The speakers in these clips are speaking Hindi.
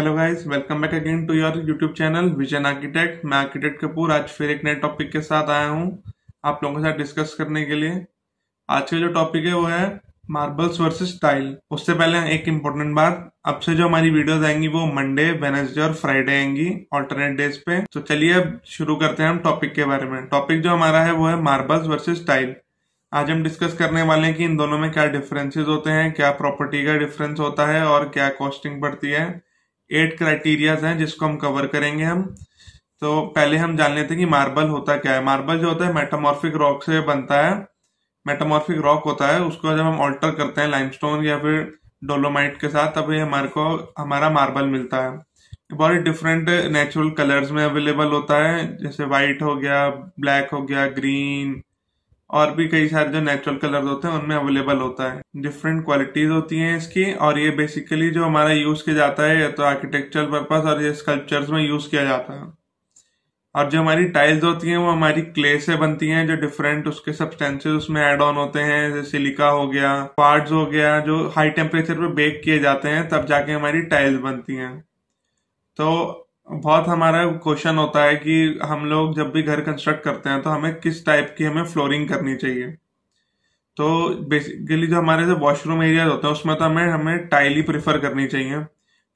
hello guys welcome back again to your YouTube channel Vision Architect मैं आर्किटेक्ट कपूर आज फिर एक नए टॉपिक के साथ आया हूँ आप लोगों के साथ डिस्कस करने के लिए आज का जो टॉपिक है वो है मार्बल्स वर्सेस टाइल उससे पहले एक इम्पोर्टेंट बात अब से जो हमारी वीडियोस आएंगी वो मंडे वेनेसडे और फ्राइडे आएंगी ऑल्टरनेट डेज पे तो चलिए अब शुरू करते हैं हम टॉपिक के बारे में टॉपिक जो हमारा है वो है मार्बल्स वर्सेज टाइल आज हम डिस्कस करने वाले हैं कि इन दोनों में क्या डिफरेंसेज होते हैं क्या प्रॉपर्टी का डिफरेंस होता है और क्या कॉस्टिंग पड़ती है एट क्राइटेरियाज हैं जिसको हम कवर करेंगे हम तो पहले हम जान लेते हैं कि मार्बल होता क्या है मार्बल जो होता है मेटामॉर्फिक रॉक से बनता है मेटामॉर्फिक रॉक होता है उसको जब हम ऑल्टर करते हैं लाइमस्टोन या फिर डोलोमाइट के साथ तब ये हमारे को हमारा मार्बल मिलता है बहुत डिफरेंट नेचुरल कलर्स में अवेलेबल होता है जैसे वाइट हो गया ब्लैक हो गया ग्रीन और भी कई सारे जो नेचुरल कलर होते हैं उनमें अवेलेबल होता है डिफरेंट क्वालिटीज होती हैं इसकी और ये बेसिकली जो हमारा यूज किया जाता है तो आर्किटेक्चरल पर्पज और ये स्कल्पचर्स में यूज किया जाता है और जो हमारी टाइल्स होती हैं वो हमारी क्ले से बनती हैं जो डिफरेंट उसके सब्सटेंसेज उसमें एड ऑन होते हैं जैसे सिलिका हो गया पार्ट्स हो गया जो हाई टेम्परेचर पे बेक किए जाते हैं तब जाके हमारी टाइल्स बनती हैं तो बहुत हमारा क्वेश्चन होता है कि हम लोग जब भी घर कंस्ट्रक्ट करते हैं तो हमें किस टाइप की हमें फ्लोरिंग करनी चाहिए तो बेसिकली जो हमारे जो वॉशरूम एरियाज होते हैं उसमें तो हमें हमें टाइल ही प्रेफर करनी चाहिए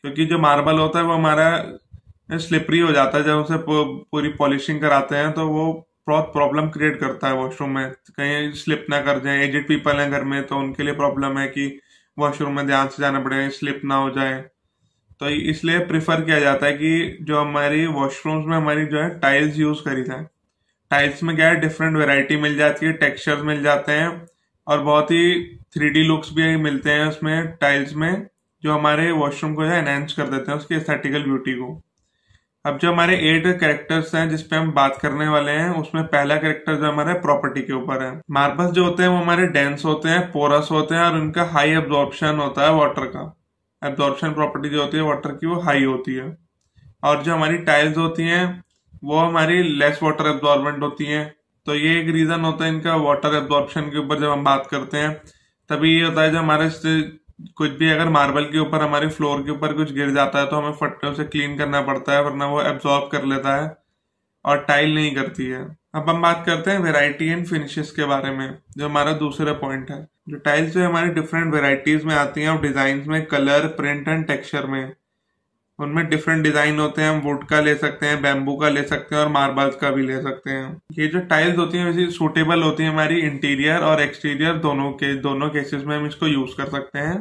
क्योंकि जो मार्बल होता है वो हमारा स्लिपरी हो जाता है जब उसे पूरी पॉलिशिंग कराते हैं तो वो बहुत प्रॉब्लम क्रिएट करता है वॉशरूम में कहीं स्लिप ना कर जाए एजेड पीपल हैं घर में तो उनके लिए प्रॉब्लम है कि वॉशरूम में ध्यान से जाना पड़े स्लिप ना हो जाए तो इसलिए प्रेफर किया जाता है कि जो हमारी वॉशरूम्स में हमारी जो है टाइल्स यूज़ करी जाए टाइल्स में क्या है डिफरेंट वेराइटी मिल जाती है टेक्सचर्स मिल जाते हैं और बहुत ही थ्री लुक्स भी मिलते हैं उसमें टाइल्स में जो हमारे वॉशरूम को जो एनहेंस कर देते हैं उसकी एस्थेटिकल ब्यूटी को अब जो हमारे एट कैरेक्टर्स हैं जिसपे हम बात करने वाले हैं उसमें पहला कैरेक्टर जो हमारे प्रॉपर्टी के ऊपर है मार्बल जो होते हैं वो हमारे डेंस होते हैं पोरस होते हैं और उनका हाई एब्जॉर्प्शन होता है वाटर का एब्जॉर्प्शन प्रॉपर्टी जो होती है वाटर की वो हाई होती है और जो हमारी टाइल्स होती हैं वो हमारी लेस वाटर एब्जॉर्बेंट होती हैं तो ये एक रीज़न होता है इनका वाटर एब्जॉर्प्शन के ऊपर जब हम बात करते हैं तभी ये होता है जब हमारे कुछ भी अगर मार्बल के ऊपर हमारे फ्लोर के ऊपर कुछ गिर जाता है तो हमें फटे से क्लीन करना पड़ता है वरना वो एब्जॉर्ब कर लेता है और टाइल नहीं करती है अब हम बात करते हैं वेराइटी एंड फिनिशेस के बारे में जो हमारा दूसरा पॉइंट है जो टाइल्स जो हमारी डिफरेंट वेराइटीज में आती हैं और डिजाइन में कलर प्रिंट एंड टेक्सचर में उनमें डिफरेंट डिजाइन होते हैं हम वुड का ले सकते हैं बैम्बू का ले सकते हैं और मार्बल्स का भी ले सकते हैं ये जो टाइल्स होती हैं वैसे सूटेबल होती है हमारी इंटीरियर और एक्सटीरियर दोनों के दोनों केसेस में हम इसको यूज कर सकते हैं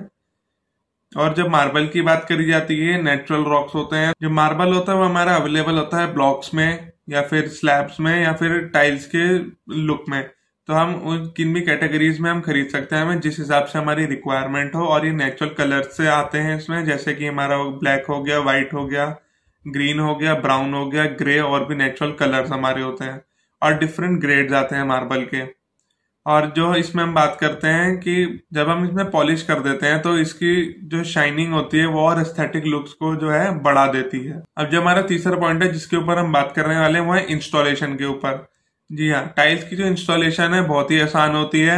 और जब मार्बल की बात करी जाती है नेचुरल रॉक्स होते हैं जो मार्बल होता है वो हमारा अवेलेबल होता है ब्लॉक्स में या फिर स्लैब्स में या फिर टाइल्स के लुक में तो हम उन किन भी कैटेगरीज में हम खरीद सकते हैं हमें जिस हिसाब से हमारी रिक्वायरमेंट हो और ये नेचुरल कलर से आते हैं इसमें जैसे कि हमारा ब्लैक हो गया वाइट हो गया ग्रीन हो गया ब्राउन हो गया ग्रे और भी नेचुरल कलर्स हमारे होते हैं और डिफरेंट ग्रेड्स आते हैं मार्बल के और जो इसमें हम बात करते हैं कि जब हम इसमें पॉलिश कर देते हैं तो इसकी जो शाइनिंग होती है वो और एस्थेटिक लुक्स को जो है बढ़ा देती है अब जो हमारा तीसरा पॉइंट है जिसके ऊपर हम बात करने वाले हैं वो है इंस्टॉलेशन के ऊपर जी हाँ टाइल्स की जो इंस्टॉलेशन है बहुत ही आसान होती है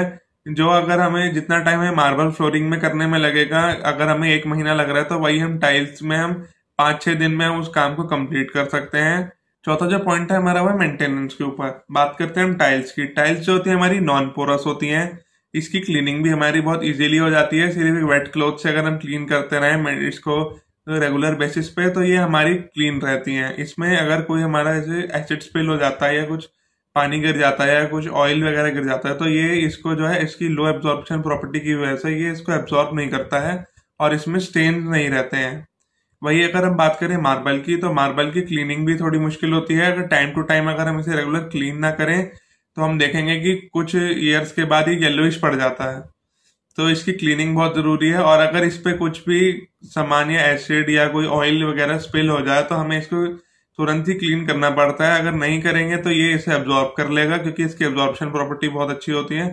जो अगर हमें जितना टाइम है मार्बल फ्लोरिंग में करने में लगेगा अगर हमें एक महीना लग रहा है तो वही हम टाइल्स में हम पाँच छः दिन में हम उस काम को कम्प्लीट कर सकते हैं चौथा जो पॉइंट है हमारा वह मेंटेनेंस के ऊपर बात करते हैं हम टाइल्स की टाइल्स जो होती है हमारी नॉन पोरस होती हैं इसकी क्लीनिंग भी हमारी बहुत इजीली हो जाती है सिर्फ एक वेट क्लोथ से अगर हम क्लीन करते रहें इसको रेगुलर बेसिस पे तो ये हमारी क्लीन रहती हैं इसमें अगर कोई हमारा जैसे एसिड स्पिल हो जाता है या कुछ पानी गिर जाता है या कुछ ऑयल वगैरह गिर जाता है तो ये इसको जो है इसकी लो एब्जॉर्बेशन प्रॉपर्टी की वजह से ये इसको एब्जॉर्ब नहीं करता है और इसमें स्टेन नहीं रहते हैं वही अगर हम बात करें मार्बल की तो मार्बल की क्लीनिंग भी थोड़ी मुश्किल होती है अगर टाइम टू टाइम अगर हम इसे रेगुलर क्लीन ना करें तो हम देखेंगे कि कुछ ईयर्स के बाद ही येलोइश पड़ जाता है तो इसकी क्लीनिंग बहुत ज़रूरी है और अगर इस पर कुछ भी सामान या एसिड या कोई ऑयल वगैरह स्पिल हो जाए तो हमें इसको तुरंत ही क्लीन करना पड़ता है अगर नहीं करेंगे तो ये इसे एब्जॉर्ब कर लेगा क्योंकि इसकी एब्जॉर्बशन प्रॉपर्टी बहुत अच्छी होती है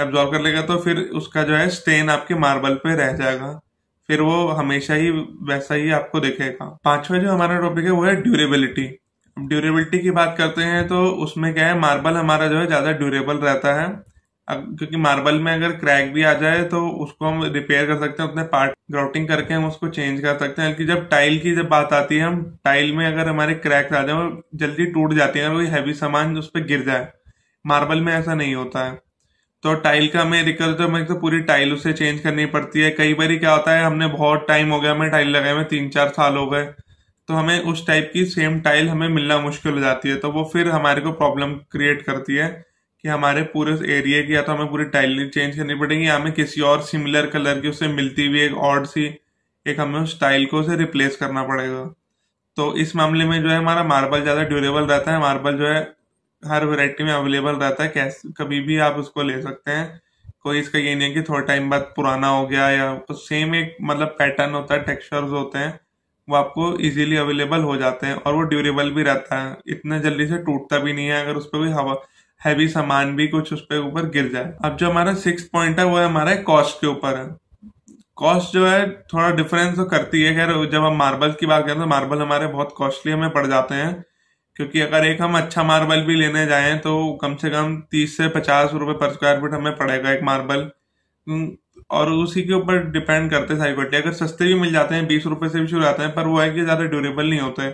एब्जॉर्ब कर लेगा तो फिर उसका जो है स्टेन आपके मार्बल पे रह जाएगा फिर वो हमेशा ही वैसा ही आपको दिखेगा पांचवा जो हमारा टॉपिक है वो है ड्यूरेबिलिटी ड्यूरेबिलिटी की बात करते हैं तो उसमें क्या है मार्बल हमारा जो है ज़्यादा ड्यूरेबल रहता है अब क्योंकि मार्बल में अगर क्रैक भी आ जाए तो उसको हम रिपेयर कर सकते हैं उतने पार्ट ग्राउटिंग करके हम उसको चेंज कर सकते हैं बल्कि जब टाइल की जब बात आती है हम टाइल में अगर हमारे क्रैक आ जाए जल्दी टूट जाती है कोई हैवी सामान उस पर गिर जाए मार्बल में ऐसा नहीं होता है तो टाइल का मैं दिक्कत होता है मेरे तो पूरी टाइल उसे चेंज करनी पड़ती है कई बार क्या होता है हमने बहुत टाइम हो गया हमें टाइल लगाए हुए तीन चार साल हो गए तो हमें उस टाइप की सेम टाइल हमें मिलना मुश्किल हो जाती है तो वो फिर हमारे को प्रॉब्लम क्रिएट करती है कि हमारे पूरे एरिया की या तो हमें पूरी टाइल चेंज करनी पड़ेगी या हमें किसी और सिमिलर कलर की उससे मिलती हुई एक और सी एक हमें उस टाइल को उसे रिप्लेस करना पड़ेगा तो इस मामले में जो है हमारा मार्बल ज़्यादा ड्यूरेबल रहता है मार्बल जो है हर वैरायटी में अवेलेबल रहता है कैसे कभी भी आप उसको ले सकते हैं कोई इसका ये नहीं है कि थोड़ा टाइम बाद पुराना हो गया या तो सेम एक मतलब पैटर्न होता है टेक्सचर्स होते हैं वो आपको इजीली अवेलेबल हो जाते हैं और वो ड्यूरेबल भी रहता है इतना जल्दी से टूटता भी नहीं है अगर उस पर कोई हवा हैवी सामान भी कुछ उस पर ऊपर गिर जाए अब जो हमारा सिक्स पॉइंट है वो है हमारा कॉस्ट के ऊपर है कॉस्ट जो है थोड़ा डिफरेंस तो करती है खैर जब हम मार्बल की बात करें तो मार्बल हमारे बहुत कॉस्टली हमें पड़ जाते हैं क्योंकि अगर एक हम अच्छा मार्बल भी लेने जाएं तो कम से कम तीस से पचास रुपये पर स्क्वायर फीट हमें पड़ेगा एक मार्बल और उसी के ऊपर डिपेंड करते हैं सारी पट्टी अगर सस्ते भी मिल जाते हैं बीस रुपये से भी शुरू आते हैं पर वो है कि ज़्यादा ड्यूरेबल नहीं होते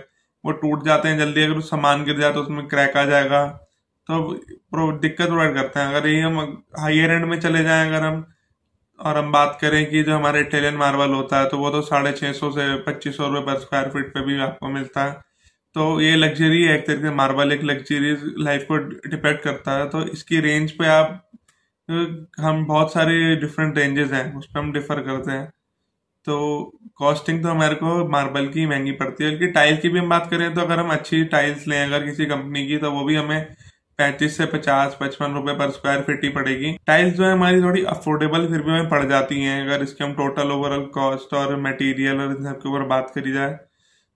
वो टूट जाते हैं जल्दी अगर सामान गिर जाए तो उसमें क्रैक आ जाएगा तो दिक्कत प्रोवाइड करते हैं अगर यही हम हाइयर एंड में चले जाएं अगर हम और हम बात करें कि जो हमारे इटालियन मार्बल होता है तो वो तो साढ़े छः सौ से पच्चीस सौ रुपये पर स्क्वायर फीट पे भी आपको मिलता है तो ये लग्जरी है एक तरीके से मार्बल एक लग्जरी लाइफ को डिपेंड करता है तो इसकी रेंज पे आप हम बहुत सारे डिफरेंट रेंजेस हैं उस पर हम डिफर करते हैं तो कॉस्टिंग तो हमारे को मार्बल की महंगी पड़ती है बल्कि टाइल की भी हम बात करें तो अगर हम अच्छी टाइल्स लें अगर किसी कंपनी की तो वो भी हमें पैंतीस से पचास पचपन रुपए पर स्क्वायर फीट ही पड़ेगी टाइल्स जो है हमारी थोड़ी अफोर्डेबल फिर भी हमें पड़ जाती हैं अगर इसके हम टोटल ओवरऑल कॉस्ट और मटेरियल और इन सब के ऊपर बात करी जाए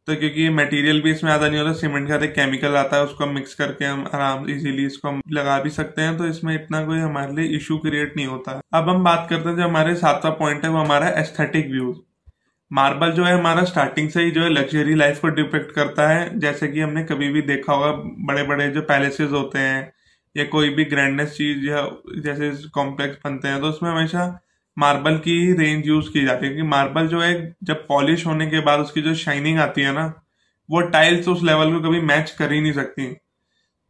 तो क्योंकि ये मटेरियल भी इसमें आता नहीं होता सीमेंट का एक केमिकल आता है उसको हम मिक्स करके हम आराम इजीली इसको हम लगा भी सकते हैं तो इसमें इतना कोई हमारे लिए इशू क्रिएट नहीं होता है अब हम बात करते हैं जो हमारे सातवां पॉइंट है वो हमारा एस्थेटिक व्यूज मार्बल जो है हमारा स्टार्टिंग से ही जो है लग्जरी लाइफ को डिपेक्ट करता है जैसे कि हमने कभी भी देखा होगा बड़े बड़े जो पैलेसेज होते हैं या कोई भी ग्रैंडनेस चीज या जैसे कॉम्प्लेक्स बनते हैं तो उसमें हमेशा मार्बल की रेंज यूज की जाती है क्योंकि मार्बल जो है जब पॉलिश होने के बाद उसकी जो शाइनिंग आती है ना वो टाइल्स उस लेवल को कभी मैच कर ही नहीं सकती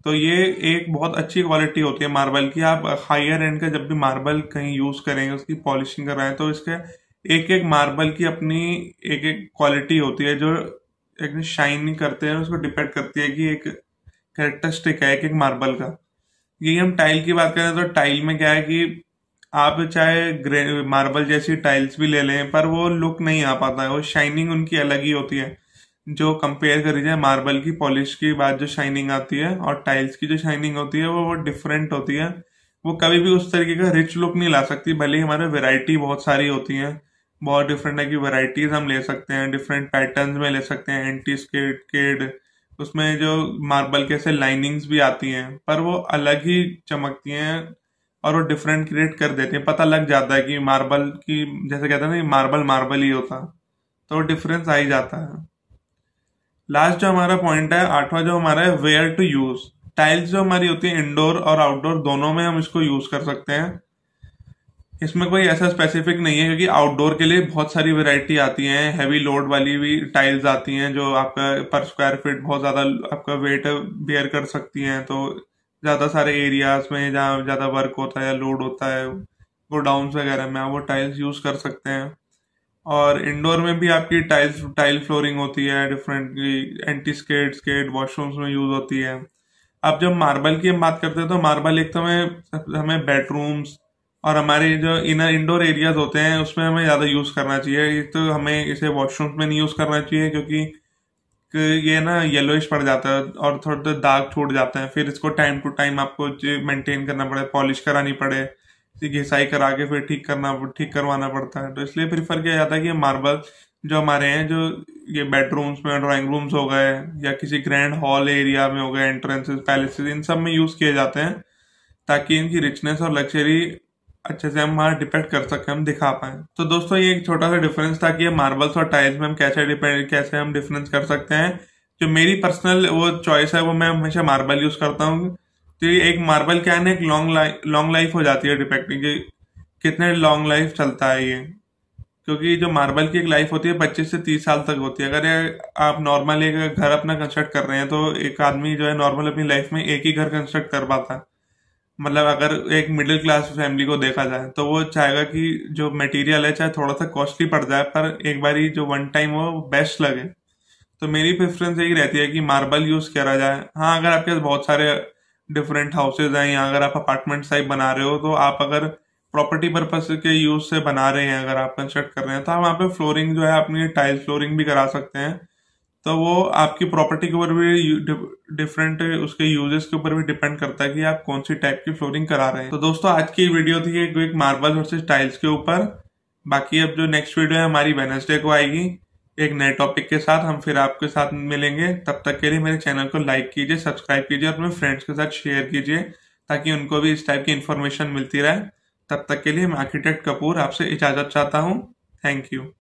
तो ये एक बहुत अच्छी क्वालिटी होती है मार्बल की आप हायर एंड का जब भी मार्बल कहीं यूज करेंगे उसकी पॉलिशिंग कराएं तो इसके एक एक मार्बल की अपनी एक एक क्वालिटी होती है जो एक शाइन करते हैं उसको डिपेंड करती है कि एक कैरेक्टरिस्टिक है एक एक मार्बल का यही हम टाइल की बात करें तो टाइल में क्या है कि आप चाहे ग्रे मार्बल जैसी टाइल्स भी ले लें पर वो लुक नहीं आ पाता है वो शाइनिंग उनकी अलग ही होती है जो कंपेयर करी जाए मार्बल की पॉलिश की बाद जो शाइनिंग आती है और टाइल्स की जो शाइनिंग होती है वो वो डिफरेंट होती है वो कभी भी उस तरीके का रिच लुक नहीं ला सकती भले ही हमारे वेराइटी बहुत सारी होती हैं बहुत डिफरेंट है कि वेराइटीज हम ले सकते हैं डिफरेंट पैटर्न में ले सकते हैं एंटी स्केट केड उसमें जो मार्बल के ऐसे लाइनिंग्स भी आती हैं पर वो अलग ही चमकती हैं और वो डिफरेंट क्रिएट कर देते हैं पता लग जाता है कि मार्बल की जैसे कहते हैं ना मार्बल मार्बल ही होता तो डिफरेंस आ ही जाता है लास्ट जो हमारा पॉइंट है आठवां जो हमारा है वेयर टू यूज टाइल्स जो हमारी होती है इंडोर और आउटडोर दोनों में हम इसको यूज कर सकते हैं इसमें कोई ऐसा स्पेसिफिक नहीं है क्योंकि आउटडोर के लिए बहुत सारी वैरायटी आती है हैवी लोड वाली भी टाइल्स आती हैं जो आपका पर स्क्वायर फीट बहुत ज़्यादा आपका वेट बेयर कर सकती हैं तो ज़्यादा सारे एरियाज में जहाँ ज़्यादा वर्क होता है या लोड होता है वो डाउन वगैरह में आप वो टाइल्स यूज़ कर सकते हैं और इंडोर में भी आपकी टाइल्स टाइल फ्लोरिंग होती है differently anti skate skate washrooms में यूज़ होती है अब जब मार्बल की हम बात करते हैं तो मार्बल एक तो हमें हमें बेडरूम्स और हमारे जो इनर इंडोर एरियाज होते हैं उसमें हमें ज़्यादा यूज़ करना चाहिए एक तो हमें इसे वॉशरूम्स में नहीं यूज़ करना चाहिए क्योंकि ये ना येलोइश पड़ जाता है और थोड़े थोड़े दाग छूट जाते हैं फिर इसको टाइम टू टाइम आपको मेंटेन करना पड़े पॉलिश करानी पड़े घिसाई करा के फिर ठीक करना ठीक करवाना पड़ता है तो इसलिए प्रिफर किया जाता है कि मार्बल जो हमारे हैं जो ये बेडरूम्स में ड्राइंग रूम्स हो गए या किसी ग्रैंड हॉल एरिया में हो गए एंट्रेंसेस पैलेसेस इन सब में यूज़ किए जाते हैं ताकि इनकी रिचनेस और लग्जरी अच्छे से हम वहाँ डिपेक्ट कर सकें हम दिखा पाएं तो दोस्तों ये एक छोटा सा डिफरेंस था कि ये मार्बल्स और टाइल्स में हम कैसे डिपेंड कैसे हम डिफरेंस कर सकते हैं जो मेरी पर्सनल वो चॉइस है वो मैं हमेशा मार्बल यूज़ करता हूँ तो ये एक मार्बल क्या है एक लॉन्ग लाइफ लॉन्ग लाइफ हो जाती है डिपेक्टिंग की कितने लॉन्ग लाइफ चलता है ये क्योंकि जो मार्बल की एक लाइफ होती है पच्चीस से तीस साल तक होती है अगर आप नॉर्मल एक घर अपना कंस्ट्रक्ट कर रहे हैं तो एक आदमी जो है नॉर्मल अपनी लाइफ में एक ही घर कंस्ट्रक्ट कर पाता है मतलब अगर एक मिडिल क्लास फैमिली को देखा जाए तो वो चाहेगा कि जो मटेरियल है चाहे थोड़ा सा कॉस्टली पड़ जाए पर एक बार जो वन टाइम हो वो बेस्ट लगे तो मेरी प्रेफरेंस यही रहती है कि मार्बल यूज़ करा जाए हाँ अगर आपके पास बहुत सारे डिफरेंट हाउसेज हैं या अगर आप अपार्टमेंट टाइप बना रहे हो तो आप अगर प्रॉपर्टी पर्पज के यूज़ से बना रहे हैं अगर आप कंस्ट्रक्ट कर रहे हैं तो आप वहाँ पे फ्लोरिंग जो है अपनी टाइल फ्लोरिंग भी करा सकते हैं तो वो आपकी प्रॉपर्टी के ऊपर भी डिफरेंट उसके यूजेस के ऊपर भी डिपेंड करता है कि आप कौन सी टाइप की फ्लोरिंग करा रहे हैं तो दोस्तों आज की वीडियो थी एक क्विक मार्बल और टाइल्स के ऊपर बाकी अब जो नेक्स्ट वीडियो है हमारी वेनसडे को आएगी एक नए टॉपिक के साथ हम फिर आपके साथ मिलेंगे तब तक के लिए मेरे चैनल को लाइक कीजिए सब्सक्राइब कीजिए और अपने फ्रेंड्स के साथ शेयर कीजिए ताकि उनको भी इस टाइप की इन्फॉर्मेशन मिलती रहे तब तक के लिए मैं आर्किटेक्ट कपूर आपसे इजाज़त चाहता हूँ थैंक यू